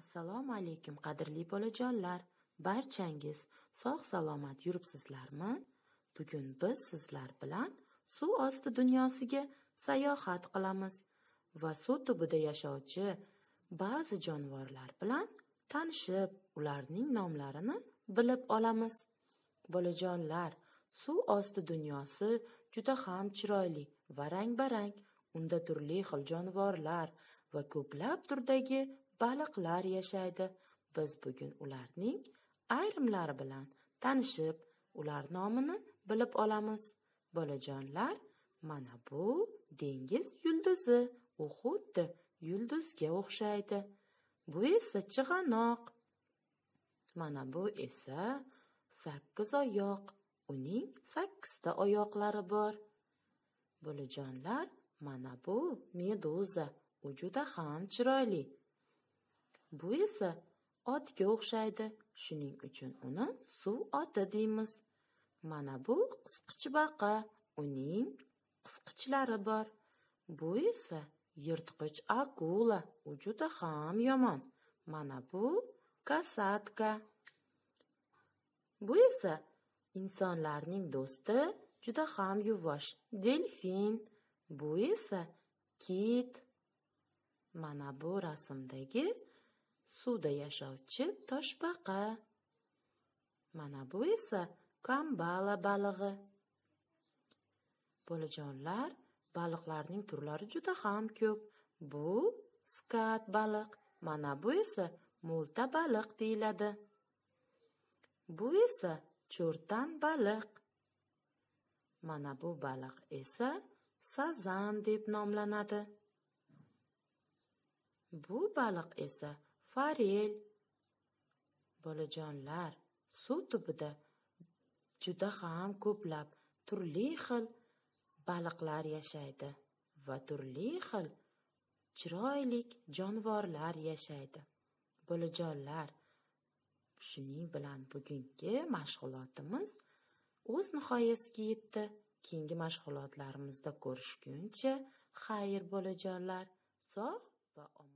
assalomu alaykum qadrli bolajonlar barchangiz sog' salomat yuribsizlarmi bugun biz sizlar bilan suv osti dunyosiga sayohat qilamiz va suv tubida yashovchi ba'zi jonivorlar bilan tanishib ularning nomlarini bilib olamiz bolajonlar suv osti dunyosi juda ham chiroyli va rang barang unda turli xil jonivorlar va ko'plab turdagi baliqlar yashaydi biz bugun ularning ayrimlari bilan tanishib ular nomini bilib olamiz bolajonlar mana bu dengiz yulduzi u xuddi yulduzga o'xshaydi bu esa chig'anoq mana bu esa sakkiz oyoq uning sakkizta oyoqlari bor bolajonlar mana bu meduza u juda ham chiroyli bu esa otga o'xshaydi shuning uchun uni suv oti deymiz mana bu qisqichbaqa uning qisqichlari bor bu esa yirtqich akula u juda ham yomon mana bu kasatka bu esa insonlarning do'sti juda ham yuvosh delfin bu esa kit mana bu rasmdagi suvda yashovchi toshbaqa mana bu esa kambala balig'i bolajonlar baliqlarning turlari juda ham ko'p bu skat baliq mana bu esa mo'lta baliq deyiladi bu esa cho'rtan baliq mana bu baliq esa sazan deb nomlanadi bu baliq esa farel bolajonlar suv tubida juda ham ko'plab turli xil baliqlar yashaydi va turli xil chiroylik jonivorlar yashaydi bolajonlar shuning bilan bugungi mashg'ulotimiz o'z nihoyasiga yetdi keyingi mashg'ulotlarimizda ko'rishguncha xayr bolajonlar sog' va omon